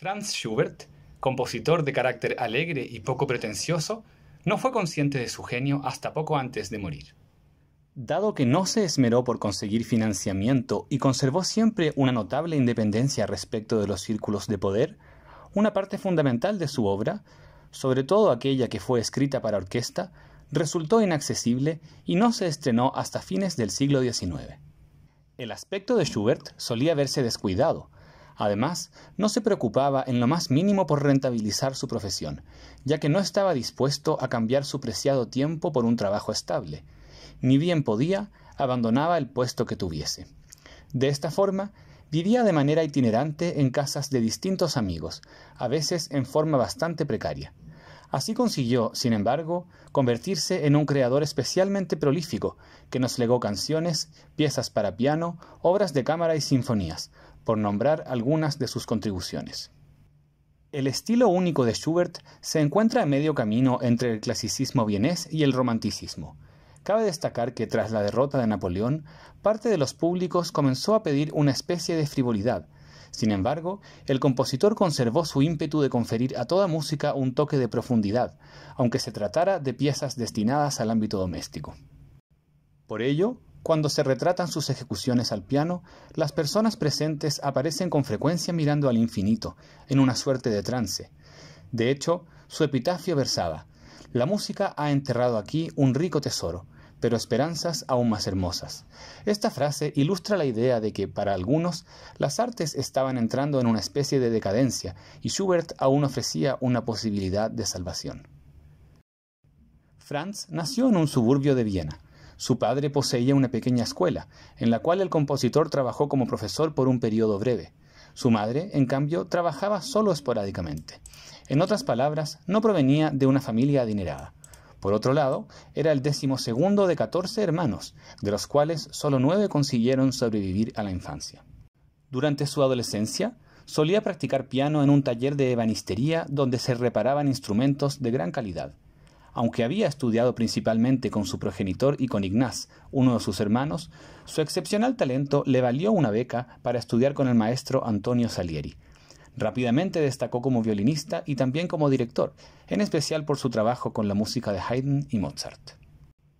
Franz Schubert, compositor de carácter alegre y poco pretencioso, no fue consciente de su genio hasta poco antes de morir. Dado que no se esmeró por conseguir financiamiento y conservó siempre una notable independencia respecto de los círculos de poder, una parte fundamental de su obra, sobre todo aquella que fue escrita para orquesta, resultó inaccesible y no se estrenó hasta fines del siglo XIX. El aspecto de Schubert solía verse descuidado, Además, no se preocupaba en lo más mínimo por rentabilizar su profesión, ya que no estaba dispuesto a cambiar su preciado tiempo por un trabajo estable. Ni bien podía, abandonaba el puesto que tuviese. De esta forma, vivía de manera itinerante en casas de distintos amigos, a veces en forma bastante precaria. Así consiguió, sin embargo, convertirse en un creador especialmente prolífico, que nos legó canciones, piezas para piano, obras de cámara y sinfonías, por nombrar algunas de sus contribuciones. El estilo único de Schubert se encuentra a medio camino entre el clasicismo vienés y el romanticismo. Cabe destacar que tras la derrota de Napoleón, parte de los públicos comenzó a pedir una especie de frivolidad. Sin embargo, el compositor conservó su ímpetu de conferir a toda música un toque de profundidad, aunque se tratara de piezas destinadas al ámbito doméstico. Por ello, cuando se retratan sus ejecuciones al piano, las personas presentes aparecen con frecuencia mirando al infinito, en una suerte de trance. De hecho, su epitafio versaba, La música ha enterrado aquí un rico tesoro, pero esperanzas aún más hermosas. Esta frase ilustra la idea de que, para algunos, las artes estaban entrando en una especie de decadencia y Schubert aún ofrecía una posibilidad de salvación. Franz nació en un suburbio de Viena. Su padre poseía una pequeña escuela, en la cual el compositor trabajó como profesor por un periodo breve. Su madre, en cambio, trabajaba solo esporádicamente. En otras palabras, no provenía de una familia adinerada. Por otro lado, era el decimosegundo de 14 hermanos, de los cuales solo nueve consiguieron sobrevivir a la infancia. Durante su adolescencia, solía practicar piano en un taller de ebanistería donde se reparaban instrumentos de gran calidad. Aunque había estudiado principalmente con su progenitor y con Ignaz, uno de sus hermanos, su excepcional talento le valió una beca para estudiar con el maestro Antonio Salieri. Rápidamente destacó como violinista y también como director, en especial por su trabajo con la música de Haydn y Mozart.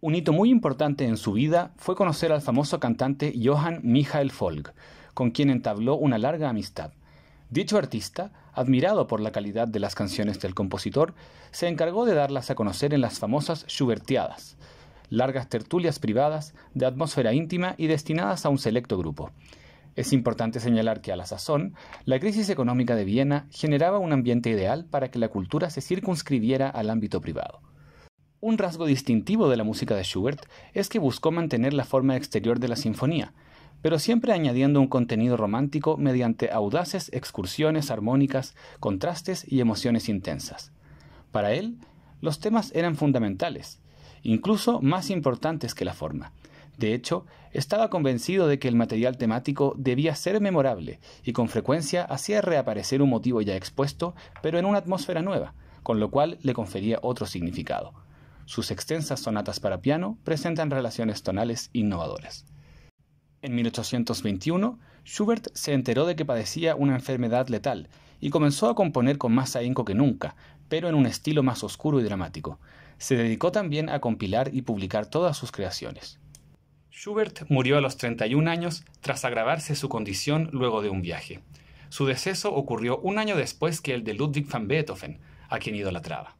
Un hito muy importante en su vida fue conocer al famoso cantante Johann Michael Volk, con quien entabló una larga amistad. Dicho artista, admirado por la calidad de las canciones del compositor, se encargó de darlas a conocer en las famosas Schubertiadas, largas tertulias privadas de atmósfera íntima y destinadas a un selecto grupo. Es importante señalar que a la sazón, la crisis económica de Viena generaba un ambiente ideal para que la cultura se circunscribiera al ámbito privado. Un rasgo distintivo de la música de Schubert es que buscó mantener la forma exterior de la sinfonía, pero siempre añadiendo un contenido romántico mediante audaces excursiones armónicas, contrastes y emociones intensas. Para él, los temas eran fundamentales, incluso más importantes que la forma. De hecho, estaba convencido de que el material temático debía ser memorable y con frecuencia hacía reaparecer un motivo ya expuesto, pero en una atmósfera nueva, con lo cual le confería otro significado. Sus extensas sonatas para piano presentan relaciones tonales innovadoras. En 1821, Schubert se enteró de que padecía una enfermedad letal y comenzó a componer con más ahínco que nunca, pero en un estilo más oscuro y dramático. Se dedicó también a compilar y publicar todas sus creaciones. Schubert murió a los 31 años tras agravarse su condición luego de un viaje. Su deceso ocurrió un año después que el de Ludwig van Beethoven, a quien idolatraba.